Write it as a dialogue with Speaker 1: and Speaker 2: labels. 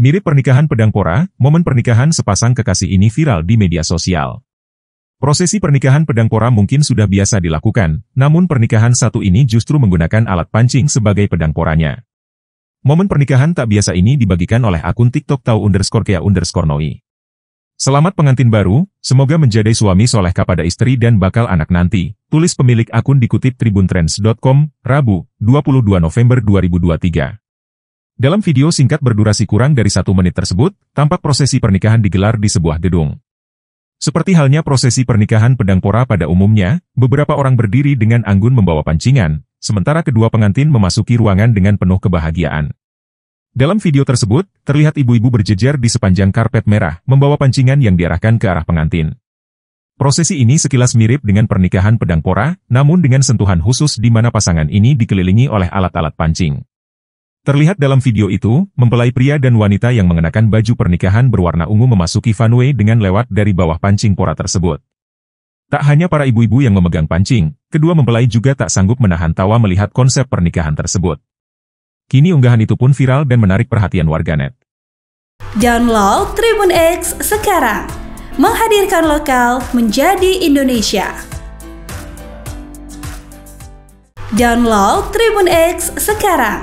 Speaker 1: Mirip pernikahan pedang pora, momen pernikahan sepasang kekasih ini viral di media sosial. Prosesi pernikahan pedang pora mungkin sudah biasa dilakukan, namun pernikahan satu ini justru menggunakan alat pancing sebagai pedang poranya. Momen pernikahan tak biasa ini dibagikan oleh akun TikTok tau underscore kea underscore noi. Selamat pengantin baru, semoga menjadi suami soleh kepada istri dan bakal anak nanti. Tulis pemilik akun dikutip tribuntrends.com, Rabu, 22 November 2023. Dalam video singkat berdurasi kurang dari satu menit tersebut, tampak prosesi pernikahan digelar di sebuah gedung. Seperti halnya prosesi pernikahan pedang pora pada umumnya, beberapa orang berdiri dengan anggun membawa pancingan, sementara kedua pengantin memasuki ruangan dengan penuh kebahagiaan. Dalam video tersebut, terlihat ibu-ibu berjejer di sepanjang karpet merah, membawa pancingan yang diarahkan ke arah pengantin. Prosesi ini sekilas mirip dengan pernikahan pedang pora, namun dengan sentuhan khusus di mana pasangan ini dikelilingi oleh alat-alat pancing. Terlihat dalam video itu, mempelai pria dan wanita yang mengenakan baju pernikahan berwarna ungu memasuki Fanway dengan lewat dari bawah pancing pora tersebut. Tak hanya para ibu-ibu yang memegang pancing, kedua mempelai juga tak sanggup menahan tawa melihat konsep pernikahan tersebut. Kini unggahan itu pun viral dan menarik perhatian warganet.
Speaker 2: Download Tribun X sekarang. Menghadirkan lokal menjadi Indonesia. Download Tribun X sekarang